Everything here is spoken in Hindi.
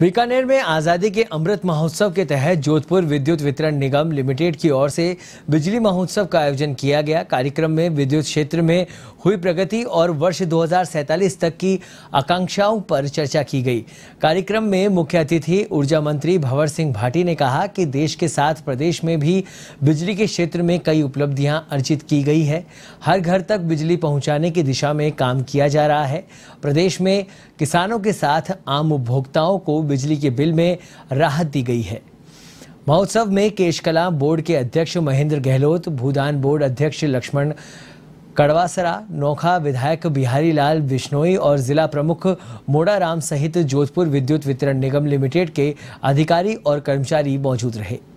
बीकानेर में आज़ादी के अमृत महोत्सव के तहत जोधपुर विद्युत वितरण निगम लिमिटेड की ओर से बिजली महोत्सव का आयोजन किया गया कार्यक्रम में विद्युत क्षेत्र में हुई प्रगति और वर्ष दो तक की आकांक्षाओं पर चर्चा की गई कार्यक्रम में मुख्य अतिथि ऊर्जा मंत्री भंवर सिंह भाटी ने कहा कि देश के साथ प्रदेश में भी बिजली के क्षेत्र में कई उपलब्धियां अर्जित की गई है हर घर तक बिजली पहुंचाने की दिशा में काम किया जा रहा है प्रदेश में किसानों के साथ आम उपभोक्ताओं को बिजली के बिल में राहत दी गई है महोत्सव में केशकला बोर्ड के अध्यक्ष महेंद्र गहलोत भूदान बोर्ड अध्यक्ष लक्ष्मण कड़वासरा नोखा विधायक बिहारी लाल बिश्नोई और जिला प्रमुख मोड़ाराम सहित जोधपुर विद्युत वितरण निगम लिमिटेड के अधिकारी और कर्मचारी मौजूद रहे